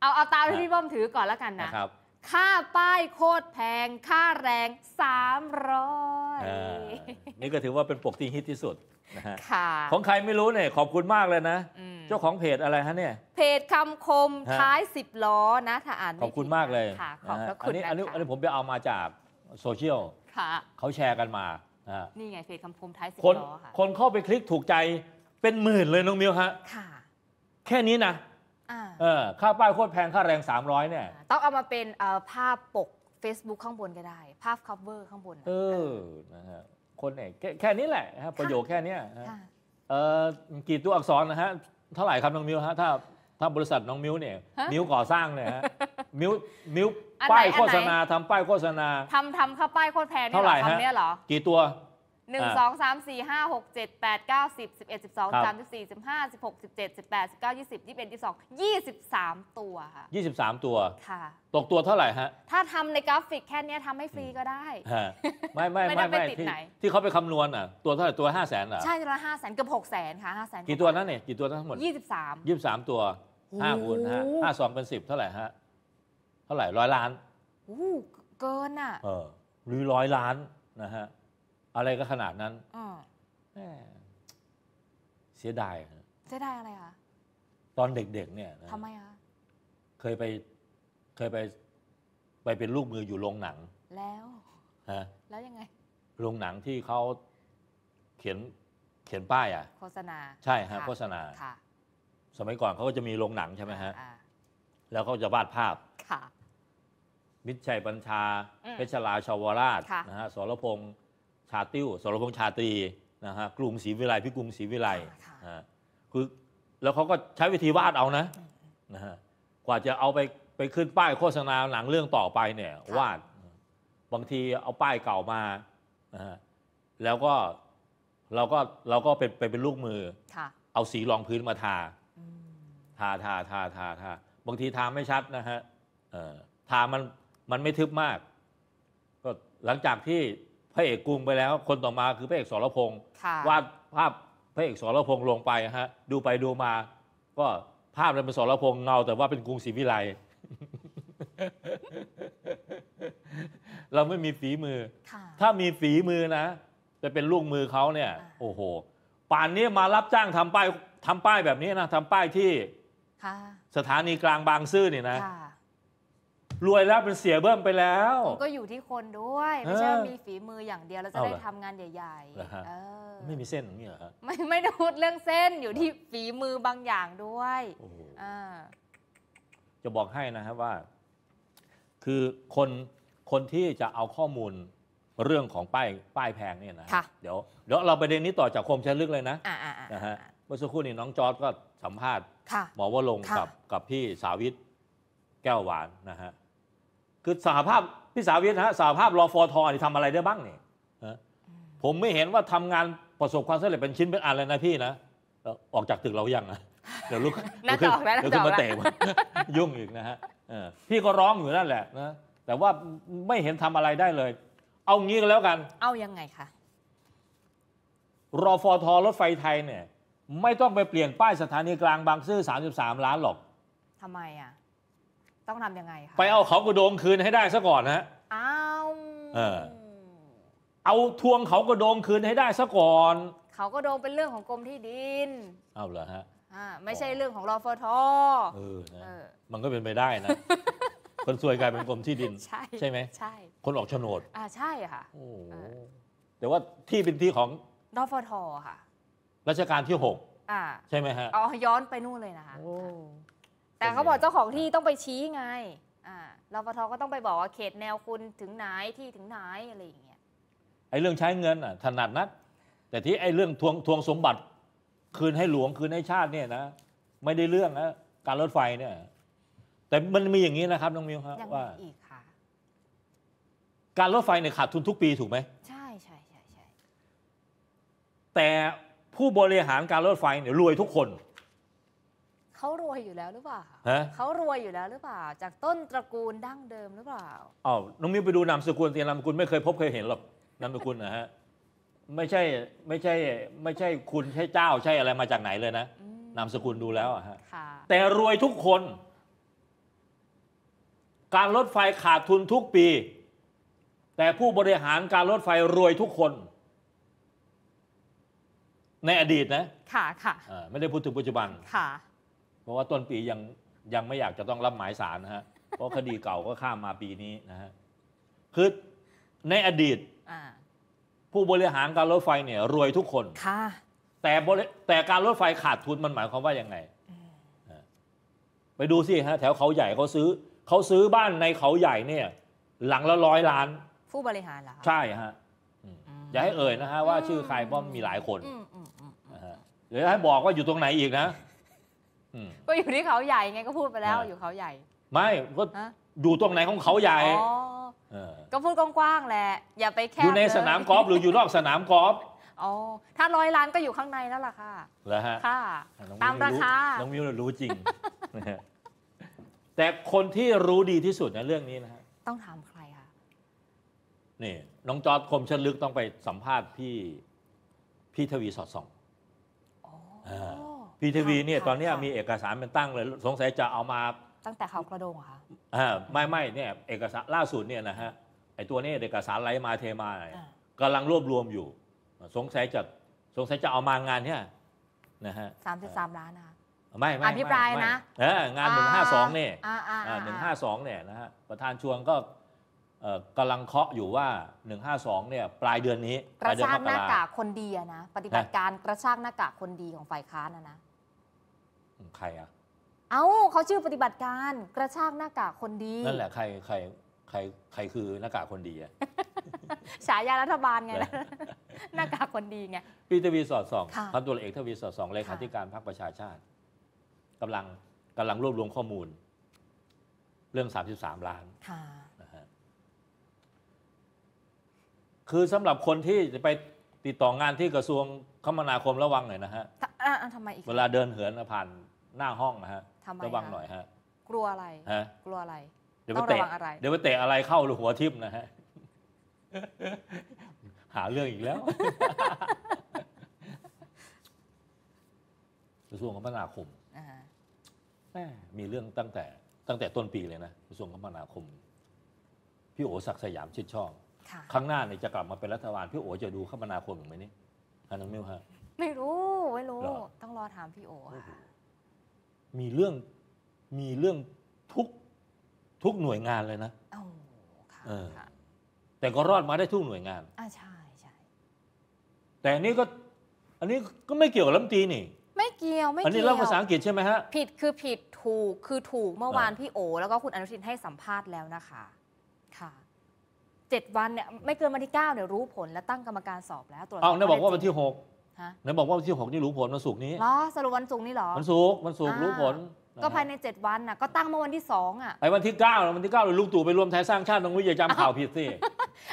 เอาเอาตามที่พี่บ้อมถือก่อนแล้วกันนะครับค่าป้ายโคตรแพงค่าแรงสามร้อยนี่ก็ถือว่าเป็นปกที่ฮิตที่สุดนะฮะของใครไม่รู้เนี่ยขอบคุณมากเลยนะ เจ้าของเพจอะไรฮะเนี่ย เพจคำคมท้ายสิบล้อนะถ้าอ่านขอบคุณมากเลยค่ะขอบคุณอันนี้อันนี้ผมไปเอามาจากโซเชียลเขาแชร์กันมา นี่ไงเพจคำคมท้ายสิบล้อค่ะ คนเข้าไปคลิกถูกใจเป็นหมื่นเลยน้องมิวฮะค่ะ แค่นี้นะเออค่าป้ายโคตรแพงค่าแรง 300เนี่ยต้องเอามาเป็นภาพปก Facebook ข้างบนก็ได้ ภาพ cover ข้างบนเออนะฮะคนไหนแค่นี้แหละฮะประโยคแค่นี้ฮะเออกี่ตัวอักษรนะฮะ เท่าไหร่ครับน้องมิวฮะถ้าถ้าบริษัทน้องมิวเนี่ยมิวก่อสร้างเนี่ยฮะมิวมิวป้ายโฆษณาทำป้ายโฆษณาทำทำค่าป้ายโคตรแพงเท่าไหร่ฮะำเนียเหรอกี่ตัวหนึ่งสองสามสี่ห้าหกเจ็ดแปดเก้าสิบสิบเอ็ดสิบสองสามสิบสี่สิบห้าสิบหกสิบเจ็ดสิบแปดสิบเก้ายี่สิบยี่สิบเอ็ดยี่สิบสองยี่สิบสามตัวค่ะยี่สิบสามตัวค่ะตกตัวเท่าไหร่ฮะ ถ้าทำในกราฟิกแค่นี้ทำาให้ฟรีก็ได้ไม่ไม่ไม่ไม่ไม่ที่เขาไปคำนวณอ่ะตัวเท่าไหร่ ตัวห้าแสนอ่ะใช่ตัวลห้าแสนกับหกแสนค่ะห้าแสนกี่ตัวนั่นเนี่ย กี่ตัวทั้งหมดยี่สิบสามยี่สิบสามตัวห้าคูณห้าห้าสองเป็นสิบเท่าไหร่ฮะเท่าไหร่ร้อยล้านโอ้เกินอ่ะเออหรือร้อยล้านนะฮะอะไรก็ขนาดนั้นแหม่เสียดายเสียดายอะไรคะ ตอนเด็กๆเนี่ยทำไมคะ เคยไป เคยไปไปเป็นลูกมืออยู่โรงหนัง แล้วฮะแล้วยังไง โรงหนังที่เขาเขียนเขียนป้ายอ่ะ โฆษณา ใช่ฮะโฆษณาค่ะสมัยก่อนเขาก็จะมีโรงหนังใช่ไหมฮะ แล้วเขาจะวาดภาพ ค่ะ มิตรชัยบัญชา เพชรลาชาวราชนะฮะสรพงษ์ชาติวสรพงษ์ชาตรีนะฮะกรุงศรีวิไลพิกรุงศรีวิไลนะะคือแล้วเขาก็ใช้วิธีวาดเอานะนะฮะกว่าจะเอาไปไปขึ้นป้ายโฆษณาหนังเรื่องต่อไปเนี่ย วาด บางทีเอาป้ายเก่ามานะฮะแล้วก็เราก็เราก็เป็นไปเป็นลูกมือเอาสีรองพื้นมาทาทาทาทาทาทาบางทีทาไม่ชัดนะฮะทามันมันไม่ทึบมาก ก็หลังจากที่พระเอกกรุงไปแล้ว คนต่อมาคือ พระเอกสรพงศ์วาดภาพพระเอกสรพงศ์ลงไปฮะ ดูไปดูมา ก็ภาพเลยเป็นสรพงศ์เงา แต่ว่าเป็นกรุงศรีวิไลเราไม่มีฝีมือ ถ้ามีฝีมือนะจะเป็นลูกมือเขาเนี่ย โอ้โห ป่านนี้มารับจ้างทำป้ายทำป้ายแบบนี้นะทำป้ายที่สถานีกลางบางซื่อเนี่ยนะรวยแล้วเป็นเสียเบิ่มไปแล้วก็อยู่ที่คนด้วย ไม่ใช่ว่ามีฝีมืออย่างเดียวแล้วจะได้ทำงานใหญ่ๆไม่มีเส้นนี่เหรอฮะไม่ไม่ได้พูดเรื่องเส้น อยู่ที่ฝีมือบางอย่างด้วยจะบอกให้นะครับว่า คือคนคนที่จะเอาข้อมูลเรื่องของป้ายป้ายแพงเนี่ยนะเดี๋ยวเดี๋ยวเราประเด็นนี้ต่อจากคมชันลึกเลยนะนะฮะเมื่อสักครู่นี้น้องจอร์ดก็สัมภาษณ์หมอว่าลงกับกับพี่สาวิทแก้วหวานนะฮะคือสหภาพพี่สาวเวียนฮะสหภาพรอฟอทอที่ทำอะไรได้บ้างเนี่ยผมไม่เห็นว่าทำงานประสบความสำเร็จเป็นชิ้นเป็นอันเลยนะพี่นะ ออกจากตึกเรายังนะเดี๋ยวลุกเดี๋ยวขึ้นเวนมาเตะยุ่งอีกนะฮะพี่ก็ร้องอยู่นั่นแหละนะแต่ว่าไม่เห็นทำอะไรได้เลย เอางี้ก็แล้วกัน เอายังไงคะรอฟอทอรถไฟไทยเนี่ย ไม่ต้องไปเปลี่ยนป้ายสถานีกลางบางซื่อ33ล้านหรอกทำไมอ่ะต้องทำยังไงคะไปเอาเขากระโดงคืนให้ได้ซะก่อนนะเอาเออ เอาทวงเขากระโดงคืนให้ได้ซะก่อน เขากระโดงเป็นเรื่องของกรมที่ดินเอาเหรอฮะไม่ใช่เรื่องของรอฟทอเออนะมันก็เป็นไปได้นะคนสวยกลายเป็นกรมที่ดินใช่ใช่ไหมใช่ คนออกโฉนดอ่าใช่ค่ะโอ้แต่ว่าที่เป็นที่ของรอฟทค่ะ รัชกาลที่หกอ่าใช่ไหมฮะอ๋อย้อนไปนู่นเลยนะคะแต่เขาบอกเจ้าของที่ต้องไปชี้ไงรปภก็ต้องไปบอกว่าเขตแนวคุณถึงไหนที่ถึงไหนอะไรอย่างเงี้ย ไอ้เรื่องใช้เงินอ่ะถนัดนักแต่ที่ไอ้เรื่องทวงทวงสมบัติ คืนให้หลวงคืนให้ชาติเนี่ยนะไม่ได้เรื่องนะการรถไฟเนี่ย แต่มันมีอย่างนี้นะครับน้องมิวครับว่า การรถไฟเนี่ยขาดทุนทุกปีถูกไหมใช่ใช่ใช่ใช่แต่ผู้บริหารการรถไฟเนี่ยรวยทุกคนเขารวยอยู่แล้วหรือเปล่าฮะเขารวยอยู่แล้วหรือเปล่า จากต้นตระกูลดั้งเดิมหรือเปล่าอ้าวน้องมิวไปดูนามสกุลเตียนามสกุลไม่เคยพบเคยเห็นหรอก นามสกุลนะฮะ ไม่ใช่ไม่ใช่ไม่ใช่คุณใช่เจ้า ใช่อะไรมาจากไหนเลยนะ นามสกุลดูแล้วอะฮะแต่รวยทุกคน การรถไฟขาดทุนทุกปี แต่ผู้บริหารการรถไฟรวยทุกคน ในอดีตนะค่ะค่ะอ่าไม่ได้พูดถึงปัจจุบัน ค่ะราะว่าต้นปียังยังไม่อยากจะต้องรับหมายสารนะฮะเพราะคดีเก่าก็ข้ามมาปีนี้นะฮะคือในอดีตผู้บริหารการรถไฟเนี่ยรวยทุกคนค่ะแต่แต่การรถไฟขาดทุนมันหมายความว่ายังไงไปดูสิฮะแถวเขาใหญ่เขาซื้อเขาซื้อบ้านในเขาใหญ่เนี่ย หลังละร้อยล้าน ผู้บริหารเหรอใช่ฮะอย่าให้เอ่ยนะฮะว่าชื่อใครเพราะมีหลายคนเดี๋ยวให้บอกว่าอยู่ตรงไหนอีกนะก็อยู่ที่เขาใหญ่ไงก็พูดไปแล้วอยู่เขาใหญ่ ไม่ก็อยู่ตรงไหนของเขาใหญ่ก็พูดกว้างๆแหละอย่าไปแค่อยู่ในสนามกอล์ฟหรืออยู่นอกสนามกอล์ฟอ๋อถ้าร้อยล้านก็อยู่ข้างในนั่นแหละค่ะแล้วฮะค่ะตามราคาน้องมิวรู้จริงแต่คนที่รู้ดีที่สุดในเรื่องนี้นะฮะต้องถามใครคะนี่น้องจอร์ดคมชันลึกต้องไปสัมภาษณ์พี่พี่ทวีสอดส่องอ๋อพีทีวีเนี่ยตอนนี้มีเอกสารเป็นตั้งเลยสงสัยจะเอามา ตั้งแต่เขากระโดงค่ะไม่ไม่เนี่ยเอกสารล่าสุดเนี่ยนะฮะไอตัวนี้เอกสารไหลมาเทมาเนากำลังรวบรวมอยู่ สงสัยจะสงสัยจะเอามางานเนี่ยนะฮะสามสิบสามล้านนะะไม่ไม่อภิปรายนะไม่เอองานหนึ่งห้าสองเนี่ยหนึ่งห้าสองเนี่ยนะฮะประธานชวนก็กำลังเคาะอยู่ว่า 152เนี่ยปลายเดือนนี้กระชากหน้ากากคนดีนะปฏิบัติการกระชากหน้ากากคนดีของฝ่ายค้านนะนะใครอ่ะ เอ้าเขาชื่อปฏิบัติการกระชากหน้ากากคนดี นั่นแหละ ใครใครใครใครคือหน้ากากคนดีอ่ะฉายารัฐบาลไงหน้ากากคนดีไงพี่ทวีสอดสองพันตุลเอกทวีสอดสองเลขาธิการพรรคประชาชาติกำลังกำลังรวบรวมข้อมูล เรื่องสสสามิบามล้าน คือสำหรับคนที่จะไปติดต่องานที่กระทรวงคมนาคมระวังหน่อยนะฮะทำไมอีกเวลาเดินเหินผ่านหน้าห้องนะฮะระวังหน่อยฮะกลัวอะไรฮะกลัวอะไร เดี๋ยวไปเตะอะไรเดี๋ยวไปเตะอะไรเข้าหรือหัวทิ่มนะฮะหาเรื่องอีกแล้วกระทรวงคมนาคมมีเรื่องตั้งแต่ ตั้งแต่ต้นปีเลยนะกระทรวงคมนาคมพี่โอศักดิ์สยามชิดชอบครั้งหน้าเนี่ยจะกลับมาเป็นรัฐบาล พี่โอจะดูคมนาคมอย่างไม่นี่ฮันนองมิวฮะไม่รู้ไม่รู้ต้องรอถามพี่โอค่ะมีเรื่องมีเรื่องทุกทุกหน่วยงานเลยนะโอ้ค่ะอแต่ก็รอดมาได้ทุกหน่วยงานอ่าใช่ใช่แต่อันนี้ก็ อันนี้ก็ไม่เกี่ยวกับลัมตีนี่ ไม่เกี่ยวไม่เกี่ยวอันนี้เล่าภาษาอังกฤษใช่ไหมฮะผิดคือผิดถูก คือถูกเมื่อวานพี่โอ แล้วก็คุณอนุทินให้สัมภาษณ์แล้วนะคะค่ะเจ็ดวันเนี่ยไม่เกินวันที่เก้าเนี่ยรู้ผลและตั้งกรรมการสอบแล้วตรวจสอบเอาเนี่ยบอกว่าวันที่หกฮะแบอกว่าที่หกนี่รู้ผลวันศุกร์นี้เหรอสรุปวันศุกร์นี่เหรอวันศุกร์วันศุกร์่รู้ผล ก็ภายในเจ็ดวันน่ะก็ตั้งเมื่อวันที่สองอ่ะไอ้วันที่เก้าวันที่เก้าเลยลุงตู่ไปรวมไทยสร้างชาติตรงนี้อย่าจำข่าวผิดสิ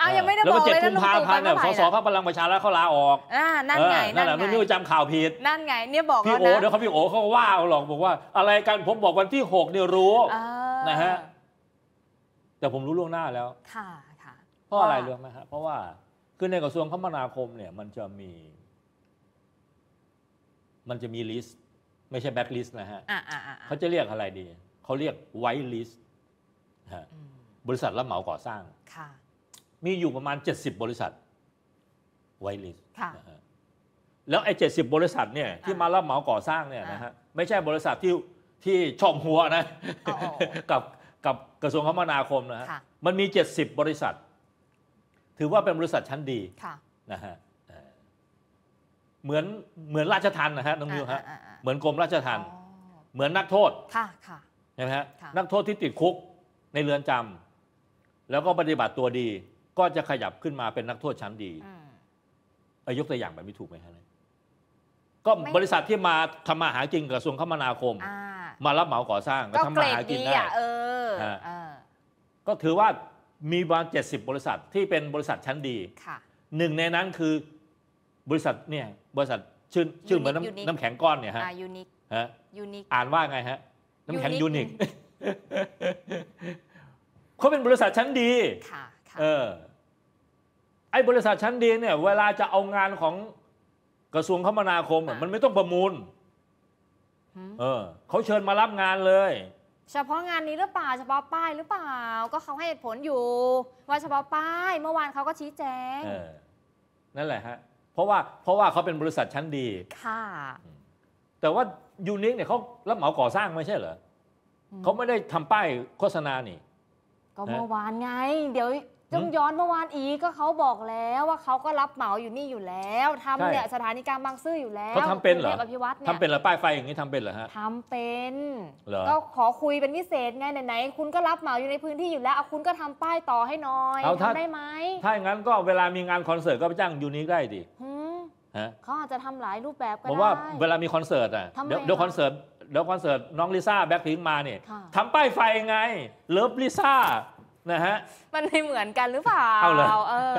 อ้าวยังไม่ได้ลบอนกเลยนะลุกภาตู่พันธ์เนี่ยสสพรรคพลังประชารัฐเขาลาออกอ่านั่นไงนั่นั่นแหละไงไม่จำข่าวผิด นั่นไงเนี่ยบอกพี่โอนเดี๋ยวเขาพี่โอเขาว่าเอาหรอกบอกว่า อะไรกันผมบอกวันที่หกเนี่ยรู้นะฮะแต่ผมรู้ล่วงหน้าแล้ว ค่ะค่ะเพราะอะไรรู้ไหมฮะเพราะว่าคือในกระทรวงคมนาคมเนี่ยมันจะมีมันจะมีลิสต์ไม่ใช่แบ็กลิสต์นะฮะ เขาจะเรียกอะไรดี เขาเรียกไวท์ลิสต์บริษัทรับเหมาก่อสร้าง มีอยู่ประมาณ 70 บริษัทไวท์ลิสต์แล้วไอ้เจ็บริษัทเนี่ยที่มารับเหมาก่อสร้างเนี่ยนะฮะไม่ใช่บริษัทที่ที่ช่องหัวนะ กับกับกระทรวงคมนาคมนะฮะ มันมี 70 บริษัท ถือว่าเป็นบริษัทชั้นดีนะฮะเหมือนเหมือนราชทันนะฮะน้องมิวฮะเหมือนกรมราชทัน เหมือนนักโทษค่ะค่ะใช่ไหมฮะนักโทษที่ติดคุกในเรือนจำ แล้วก็ปฏิบัติตัวดี ก็จะขยับขึ้นมาเป็นนักโทษชั้นดีอายุตัวอย่างแบบนี้ถูกไหมฮะก็บริษัทที่มาทำมาหากินกระทรวงคมนาคม มารับเหมาก่อสร้างก็ทำมาหากินได้ก็ถือว่ามีประมาณเจ็ดสิบบริษัทที่เป็นบริษัทชั้นดีหนึ่งในนั้นคือบริษัท เนี่ยบริษัทชื่อชื่อเหมือนน้ำแข็งก้อนเนี่ยฮะยูนิคฮะยูนิคอ่านว่าไงฮะน้ำแข็งยูนิคเขาเป็นบริษัทชั้นดีค่ะเออไอ้บริษัทชั้นดีเนี่ย เวลาจะเอางานของกระทรวงคมนาคมมันไม่ต้องประมูลเออเขาเชิญมารับงานเลย เฉพาะงานนี้หรือเปล่าเฉพาะป้ายหรือเปล่า ก็เขาให้เหตุผลอยู่ ว่าเฉพาะป้าย เมื่อวานเขาก็ชี้แจงนั่นแหละฮะเพราะว่าเพราะว่าเขาเป็นบริษัทชั้นดี ค่ะ แต่ว่ายูนิคเนี่ยเขารับเหมาก่อสร้างไม่ใช่เหรอ เขาไม่ได้ทำป้ายโฆษณานี่ ก็เมื่อวานไง เดี๋ยวจงย้อนเมื่อวานอีกก็เขาบอกแล้วว่าเขาก็รับเหมาอยู่นี่อยู่แล้วทำเนี่ยสถานีกลางบางซื่ออยู่แล้วเขาทำเป็นเหรอพิวัตรทำเป็นเหรอป้ายไฟอย่างนี้ทำเป็นเหรอฮะทำเป็นก็ขอคุยเป็นพิเศษไงไหนๆคุณก็รับเหมาอยู่ในพื้นที่อยู่แล้วเอาคุณก็ทำป้ายต่อให้น้อยทำได้ไหมถ้าอย่างนั้นก็เวลามีงานคอนเสิร์ตก็ไปจ้างยูนิคได้ดิเขาอาจจะทำหลายรูปแบบก็ได้ผมว่าเวลามีคอนเสิร์ตอ่ะเดี๋ยวคอนเสิร์ตเดี๋ยวคอนเสิร์ตน้องลิซ่าแบ็คพิงมาเนี่ยทำป้ายไฟไงเลิฟลิซ่านะฮะมันไม่เหมือนกันหรือเปล่าเอาเลยเออ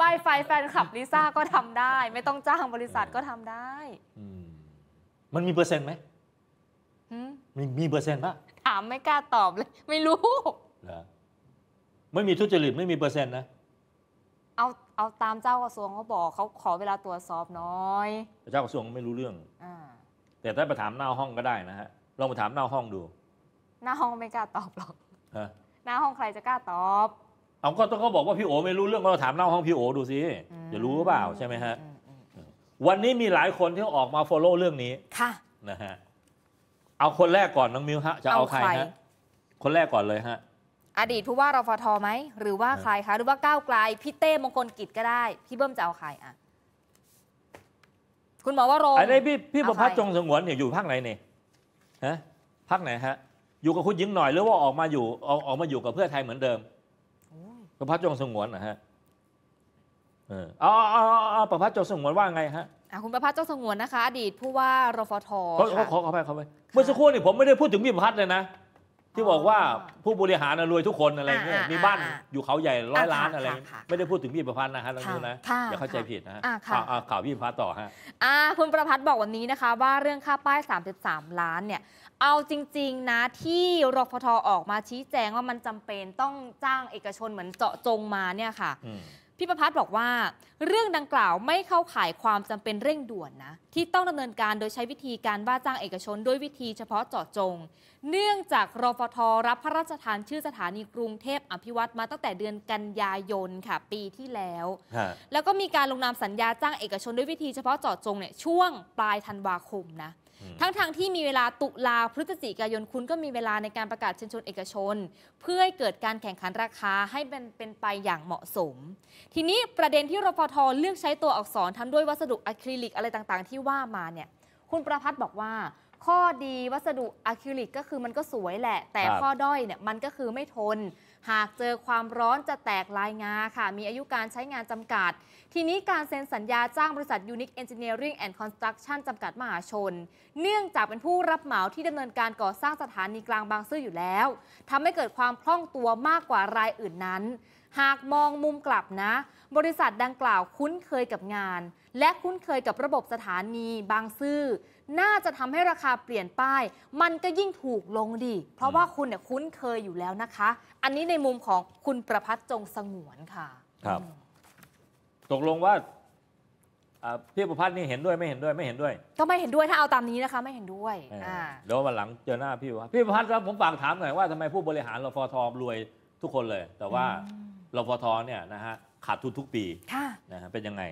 ป้ายไฟแฟนคลับลิซ่าก็ทำได้ ไม่ต้องจ้างบริษัทก็ทำได้มันมีเปอร์เซ็นต์ไหมมีมีเปอร์เซ็นต์ปะถามไม่กล้าตอบเลย ไม่รู้เหไม่มีทุจริตไม่มีเปอร์เซ็นต์นะเอาเอาตามเจ้ากระทรวงเขาบอกเขาขอเวลาตรวจสอบน้อย เจ้ากระทรวงไม่รู้เรื่องอแต่ถ้าไปถามหน้าห้องก็ได้นะฮะลองไปถามหน้าห้องดู หน้าห้องไม่กล้าตอบหรอกน้าห้องใครจะกล้าตอบเอาก็ต้องเขาบอกว่าพี่โอ ไม่รู้เรื่องก็ถามหน้าห้องพี่โอดูสิ จะรู้หรือเปล่าใช่ไหมฮะ วันนี้มีหลายคนที่ออกมาฟอลโล่เรื่องนี้ ค่ะ นะฮะ เอาคนแรกก่อนน้องมิวฮะ จะเอาใครฮะ คนแรกก่อนเลยฮะ อดีตผู้ว่ารฟทไหมหรือว่าใครคะ หรือว่าก้าวไกลพี่เต้มงคลกิจก็ได้ พี่เบิ้มจะเอาใครอ่ะ คุณหมอว่ารงไอ้พี่พี่ประพัฒน์จงสงวนเนี่ยอยู่ภาคไหนเนี่ยฮะภาคไหนฮะอยู่กับคุณหญิงหน่อย หรือว่าออกมาอยู่ออกออกมาอยู่กับเพื่อไทยเหมือนเดิมประพัฒจงสงวนนะฮะเอออาออประพัฒจงสงวนว่าไงฮะคุณประพัฒจงสงวนนะคะอดีตผู้ว่า รฟทขเขเขอไปขาไปเมื่อสักครู่นี่ผมไม่ได้พูดถึงพี่ประพัฒเลยนะที่บอกว่าผู้บริหารนะรวยทุกคนอะไรเงี้ยมีบ้านอยู่เขาใหญ่ร้อยล้านอะไร ไม่ได้พูดถึงพี่ประพันธ์นะฮะตรงนู้นนะอย่าเข้าใจผิดนะฮะข่าวอาข่าวพี่ประพันธ์ต่อฮะคุณประพันธ์บอกวันนี้นะคะ ว่าเรื่องค่าป้าย 33 ล้านเนี่ยเอาจริงๆนะที่รฟทออกมาชี้แจงว่ามันจำเป็นต้องจ้างเอกชนเหมือนเจาะจงมาเนี่ยค่ะพี่ประพัฒน์บอกว่าเรื่องดังกล่าวไม่เข้าข่ายความจำเป็นเร่งด่วนนะ ที่ต้องดำเนินการโดยใช้วิธีการว่าจ้างเอกชนด้วยวิธีเฉพาะเจาะจง เนื่องจากรฟท รับพระราชทานชื่อสถานีกรุงเทพอภิวัตรมา ตั้งแต่เดือนกันยายนค่ะ ปีที่แล้ว แล้วก็มีการลงนามสัญญาจ้างเอกชนด้วยวิธีเฉพาะเจาะจงเนี่ยช่วงปลายธันวาคมนะทั้งทางที่มีเวลาตุลาพฤศจิกายนคุณก็มีเวลาในการประกาศเชิญชวนเอกชน เพื่อให้เกิดการแข่งขันราคาให้เป็นเป็นไปอย่างเหมาะสม ทีนี้ประเด็นที่รฟทเลือกใช้ตัวอักษรทำด้วยวัสดุอะคริลิกอะไรต่างๆที่ว่ามาเนี่ยคุณประพัฒน์บอกว่าข้อดีวัสดุอะคริลิกก็คือมันก็สวยแหละ แต่ข้อด้อยเนี่ยมันก็คือไม่ทน หากเจอความร้อนจะแตกลายงาค่ะ มีอายุการใช้งานจำกัด ทีนี้การเซ็นสัญญาจ้างบริษัท Unique Engineering and Construction จำกัดมหาชน เนื่องจากเป็นผู้รับเหมาที่ดำเนินการก่อสร้างสถานีกลางบางซื่ออยู่แล้วทำให้เกิดความคล่องตัวมากกว่ารายอื่นนั้น หากมองมุมกลับนะ บริษัทดังกล่าวคุ้นเคยกับงาน และคุ้นเคยกับระบบสถานีบางซื่อน่าจะทำให้ราคาเปลี่ยนป้าย มันก็ยิ่งถูกลงดี เพราะว่าคุณเนี่ยคุ้นเคยอยู่แล้วนะคะ อันนี้ในมุมของคุณประพัฒน์จงสงวนค่ะครับ ตกลงว่าพี่ประพัฒน์นี่เห็นด้วยไม่เห็นด้วยไม่เห็นด้วยก็ไม่เห็นด้วยถ้าเอาตามนี้นะคะไม่เห็นด้วยเดี๋ยววันหลังเจอหน้าพี่ประพัฒน์พี่ประพัฒน์ครับผมฝากถามหน่อยว่าทำไมผู้บริหารรฟทรวยทุกคนเลย แต่ว่ารฟทเนี่ยนะฮะขาดทุนทุกปีนะฮะเป็นยังไง